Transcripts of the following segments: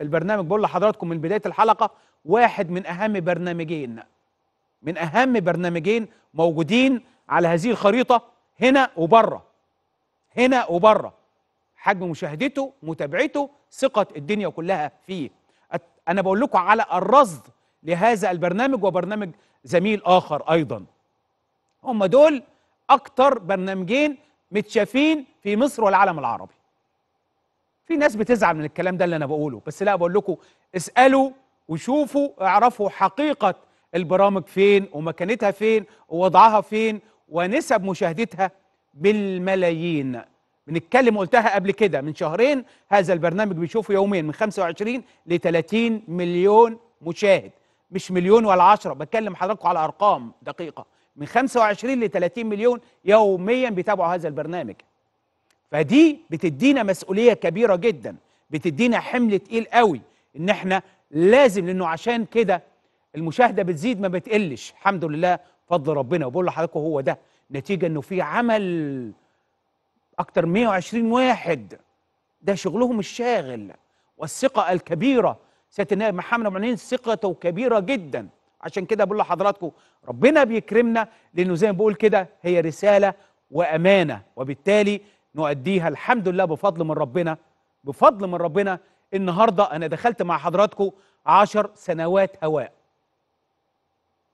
البرنامج بقول لحضراتكم من بدايه الحلقه واحد من اهم برنامجين من اهم برنامجين موجودين على هذه الخريطه هنا وبره هنا وبره حجم مشاهدته متابعته ثقه الدنيا كلها فيه انا بقول لكم على الرصد لهذا البرنامج وبرنامج زميل اخر ايضا هم دول اكتر برنامجين متشافين في مصر والعالم العربي في ناس بتزعل من الكلام ده اللي انا بقوله بس لا بقول لكم اسالوا وشوفوا اعرفوا حقيقه البرامج فين ومكانتها فين ووضعها فين ونسب مشاهدتها بالملايين بنتكلم قلتها قبل كده من شهرين هذا البرنامج بيشوفه يوميا من 25 ل 30 مليون مشاهد مش مليون ولا 10 بتكلم حضراتكم على ارقام دقيقه من 25 ل 30 مليون يوميا بيتابعوا هذا البرنامج فدي بتدينا مسؤوليه كبيره جدا بتدينا حمل تقيل قوي ان احنا لازم لانه عشان كده المشاهده بتزيد ما بتقلش الحمد لله فضل ربنا وبقول لحضراتكم هو ده نتيجه انه في عمل اكتر 120 واحد ده شغلهم الشاغل والثقه الكبيره سياده النائب محمد ابو عنين ثقته كبيره جدا عشان كده بقول لحضراتكم ربنا بيكرمنا لانه زي ما بقول كده هي رساله وامانه وبالتالي نؤديها الحمد لله بفضل من ربنا بفضل من ربنا النهارده انا دخلت مع حضراتكم عشر سنوات هواء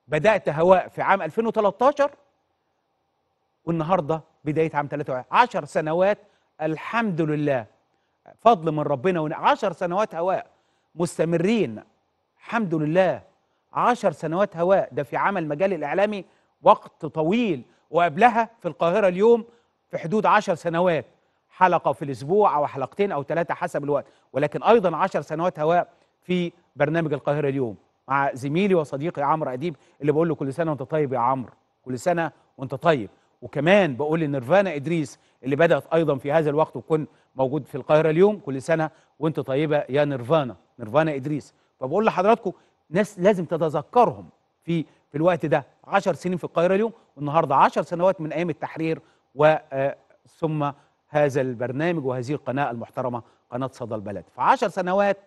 بدات هواء في عام 2013 والنهارده بدايه عام 23 10 سنوات الحمد لله فضل من ربنا 10 سنوات هواء مستمرين الحمد لله 10 سنوات هواء ده في عمل مجال الاعلامي وقت طويل وقبلها في القاهره اليوم في حدود 10 سنوات حلقه في الاسبوع او حلقتين او ثلاثه حسب الوقت ولكن ايضا 10 سنوات هواء في برنامج القاهره اليوم مع زميلي وصديقي عمرو اديب اللي بقول له كل سنه وانت طيب يا عمرو كل سنه وانت طيب وكمان بقول لنيرفانا ادريس اللي بدات ايضا في هذا الوقت وكن موجود في القاهره اليوم كل سنه وانت طيبه يا نيرفانا نيرفانا ادريس فبقول لحضراتكم ناس لازم تتذكرهم في في الوقت ده 10 سنين في القاهره اليوم والنهارده 10 سنوات من ايام التحرير وثم آه، هذا البرنامج وهذه القناة المحترمة قناة صدى البلد في سنوات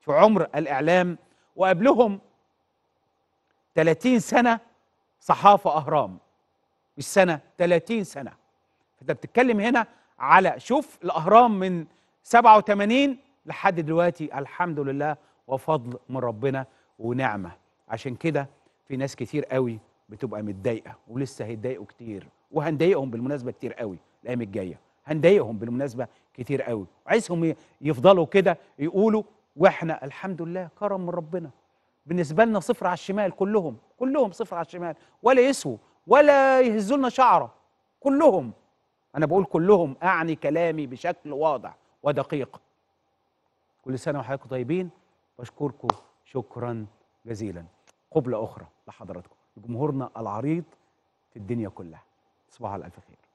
في عمر الإعلام وقبلهم 30 سنة صحافة أهرام مش سنة 30 سنة فأنت بتتكلم هنا على شوف الأهرام من 87 لحد دلوقتي الحمد لله وفضل من ربنا ونعمة عشان كده في ناس كتير قوي بتبقى متضايقة ولسه هيتضايقوا كتير وهنضايقهم بالمناسبه كتير قوي الايام الجايه هنضايقهم بالمناسبه كتير قوي عايزهم يفضلوا كده يقولوا واحنا الحمد لله كرم من ربنا بالنسبه لنا صفر على الشمال كلهم كلهم صفر على الشمال ولا يسووا ولا يهزوا لنا شعره كلهم انا بقول كلهم اعني كلامي بشكل واضح ودقيق كل سنه وحضراتكم طيبين بشكركم شكرا جزيلا قبله اخرى لحضراتكم لجمهورنا العريض في الدنيا كلها صباح الألف خير